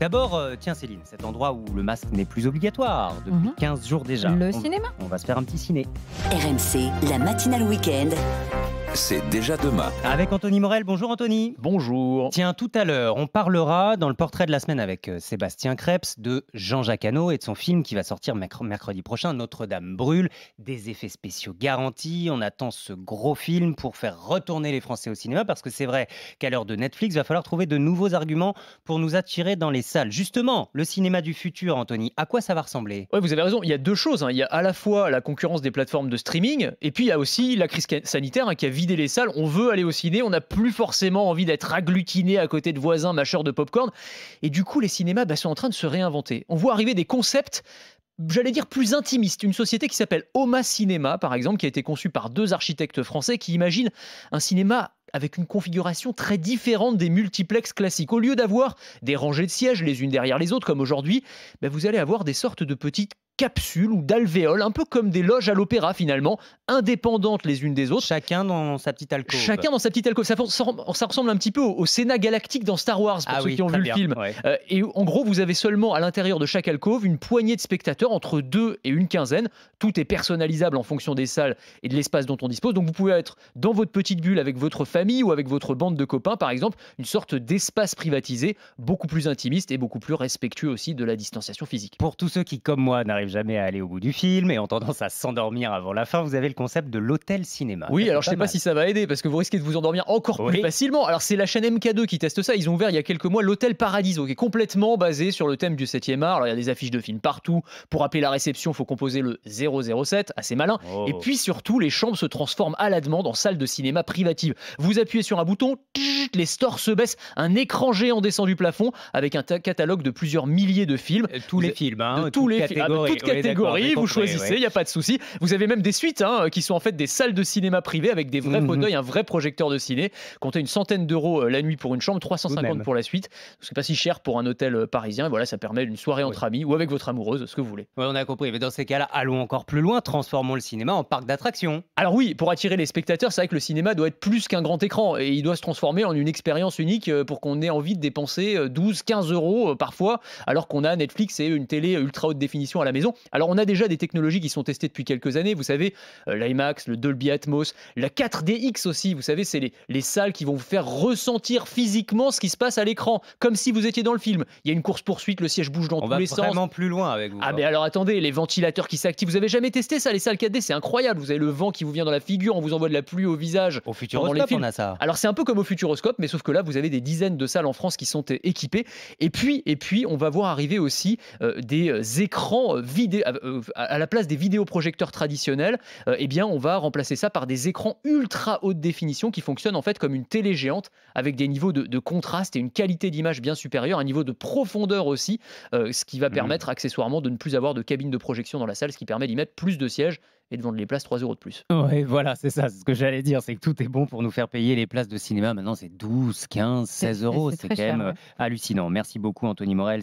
D'abord, euh, tiens Céline, cet endroit où le masque n'est plus obligatoire depuis 15 mhm. jours déjà. Le cinéma. On va se faire un petit ciné. RMC, la matinale week-end c'est déjà demain. Avec Anthony Morel, bonjour Anthony. Bonjour. Tiens, tout à l'heure, on parlera dans le portrait de la semaine avec euh, Sébastien Krebs de Jean-Jacques Hano et de son film qui va sortir mercredi prochain, Notre-Dame brûle, des effets spéciaux garantis. On attend ce gros film pour faire retourner les Français au cinéma parce que c'est vrai qu'à l'heure de Netflix, il va falloir trouver de nouveaux arguments pour nous attirer dans les salles. Justement, le cinéma du futur, Anthony, à quoi ça va ressembler Oui, vous avez raison, il y a deux choses. Hein. Il y a à la fois la concurrence des plateformes de streaming et puis il y a aussi la crise sanitaire hein, qui a vider les salles, on veut aller au ciné, on n'a plus forcément envie d'être agglutiné à côté de voisins mâcheurs de popcorn. Et du coup, les cinémas bah, sont en train de se réinventer. On voit arriver des concepts j'allais dire plus intimistes. une société qui s'appelle Oma Cinéma par exemple, qui a été conçue par deux architectes français qui imaginent un cinéma avec une configuration très différente des multiplexes classiques. Au lieu d'avoir des rangées de sièges les unes derrière les autres comme aujourd'hui, bah, vous allez avoir des sortes de petites capsules ou d'alvéoles, un peu comme des loges à l'opéra finalement, indépendantes les unes des autres. Chacun dans sa petite alcôve. Chacun dans sa petite alcôve. Ça, ressemble un petit peu au, Sénat galactique dans Star Wars pour ah ceux qui ont vu le film. Euh, et en gros, vous avez seulement à l'intérieur de chaque alcôve une poignée de spectateurs, entre deux et une quinzaine. Tout est personnalisable en fonction des salles et de l'espace dont on dispose. Donc vous pouvez être dans votre petite bulle avec votre famille ou avec votre bande de copains, par exemple, une sorte d'espace privatisé, beaucoup plus intimiste et beaucoup plus respectueux aussi de la distanciation physique. Pour tous ceux qui, comme moi, n'arrivent jamais à aller au bout du film et en tendance à s'endormir avant la fin, vous avez le concept de l'hôtel cinéma. Oui, alors je sais pas si ça va aider parce que vous risquez de vous endormir encore plus facilement. Alors c'est la chaîne MK2 qui teste ça. Ils ont ouvert il y a quelques mois l'hôtel Paradiso qui est complètement basé sur le thème du 7e art. Alors il y a des affiches de films partout. Pour appeler la réception, il faut composer le 007, assez malin. Oh. Et puis surtout, les chambres se transforment à la demande en salles de cinéma privatives. Vous appuyez sur un bouton les stores se baissent, un écran géant descend du plafond avec un catalogue de plusieurs milliers de films. Euh, hein, tous les films, hein, tous les toutes catégories, vous choisissez, il n'y a pas de souci. Vous avez même des suites hein, qui sont en fait des salles de cinéma privées avec des vrais mhm. fauteuils, un vrai projecteur de ciné. Comptez une centaine d'euros euh, la nuit pour une chambre, 350 pour la suite. ce n'est pas si cher pour un hôtel euh, parisien. Voilà, ça permet une soirée entre amis ou avec votre amoureuse, ce que vous voulez. on a compris. Mais dans ces cas-là, allons encore plus loin, transformons le cinéma en parc d'attractions. Alors oui, pour attirer les spectateurs, c'est vrai que le cinéma doit être plus qu'un grand écran et il doit se transformer en une une expérience unique euh, pour qu'on ait envie de dépenser 12, euh, 15 euros euh, parfois, alors qu'on a Netflix et une télé ultra haute définition à la maison. Alors on a déjà des technologies qui sont testées depuis quelques années, vous savez, l'IMAX, le Dolby Atmos, la 4DX aussi, vous savez, c'est les, les salles qui vont vous faire ressentir physiquement ce qui se passe à l'écran, comme si vous étiez dans le film. Il y a une course-poursuite, le siège bouge dans tous les sens. On va vraiment plus loin avec vous. Ah mais alors attendez, les ventilateurs qui s'activent, vous avez jamais testé ça, les salles 4D, c'est incroyable, vous avez le vent qui vous vient dans la figure, on vous envoie de la pluie au visage. Au Futuroscope, on a ça. Alors c'est un peu comme au Futuroscope, mais sauf que là, vous avez des dizaines de salles en France qui sont euh, équipées. Et puis, et puis on va voir arriver aussi euh, des euh, écrans à la place des vidéoprojecteurs traditionnels. et eh bien, on va remplacer ça par des écrans ultra haute définition qui fonctionnent en fait comme une télé géante avec des niveaux de contraste et une qualité d'image bien supérieure, un niveau de profondeur aussi, ce qui va mmh. permettre accessoirement de ne plus avoir de cabine de projection dans la salle, ce qui permet d'y mettre plus de sièges et de vendre les places 3 euros de plus. Ouais, voilà, c'est ça, c'est ce que j'allais dire, c'est que tout est bon pour nous faire payer les places de cinéma. Maintenant, c'est 12, 15, 16 euros. C'est quand même euh, hallucinant. Merci beaucoup, Anthony Morel.